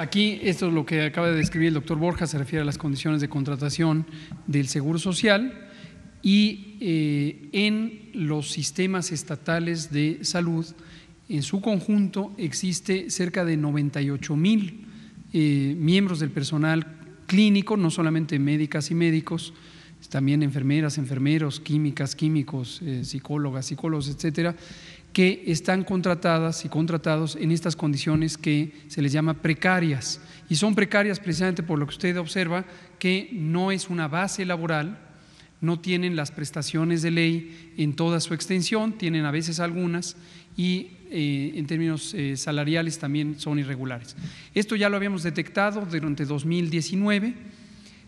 Aquí, esto es lo que acaba de describir el doctor Borja, se refiere a las condiciones de contratación del Seguro Social y eh, en los sistemas estatales de salud, en su conjunto, existe cerca de 98 mil eh, miembros del personal clínico, no solamente médicas y médicos, también enfermeras, enfermeros, químicas, químicos, eh, psicólogas, psicólogos, etcétera, que están contratadas y contratados en estas condiciones que se les llama precarias. Y son precarias precisamente por lo que usted observa, que no es una base laboral, no tienen las prestaciones de ley en toda su extensión, tienen a veces algunas y eh, en términos eh, salariales también son irregulares. Esto ya lo habíamos detectado durante 2019,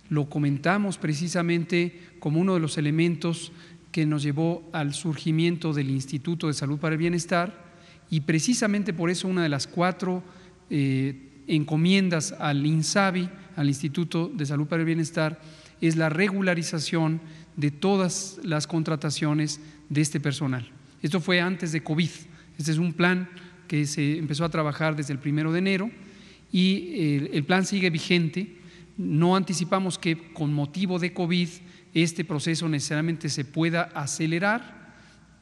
lo comentamos precisamente como uno de los elementos que nos llevó al surgimiento del Instituto de Salud para el Bienestar y precisamente por eso una de las cuatro eh, encomiendas al INSABI, al Instituto de Salud para el Bienestar, es la regularización de todas las contrataciones de este personal. Esto fue antes de COVID. Este es un plan que se empezó a trabajar desde el primero de enero y eh, el plan sigue vigente no anticipamos que con motivo de COVID este proceso necesariamente se pueda acelerar,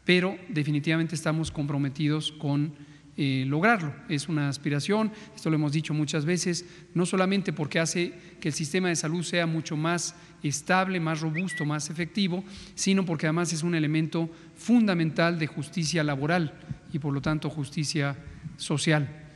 pero definitivamente estamos comprometidos con eh, lograrlo. Es una aspiración, esto lo hemos dicho muchas veces, no solamente porque hace que el sistema de salud sea mucho más estable, más robusto, más efectivo, sino porque además es un elemento fundamental de justicia laboral y por lo tanto justicia social.